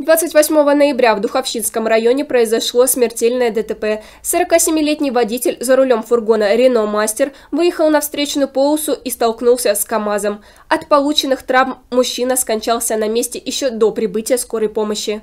28 ноября в Духовщинском районе произошло смертельное ДТП. 47-летний водитель за рулем фургона «Рено Мастер» выехал на встречную полосу и столкнулся с КАМАЗом. От полученных травм мужчина скончался на месте еще до прибытия скорой помощи.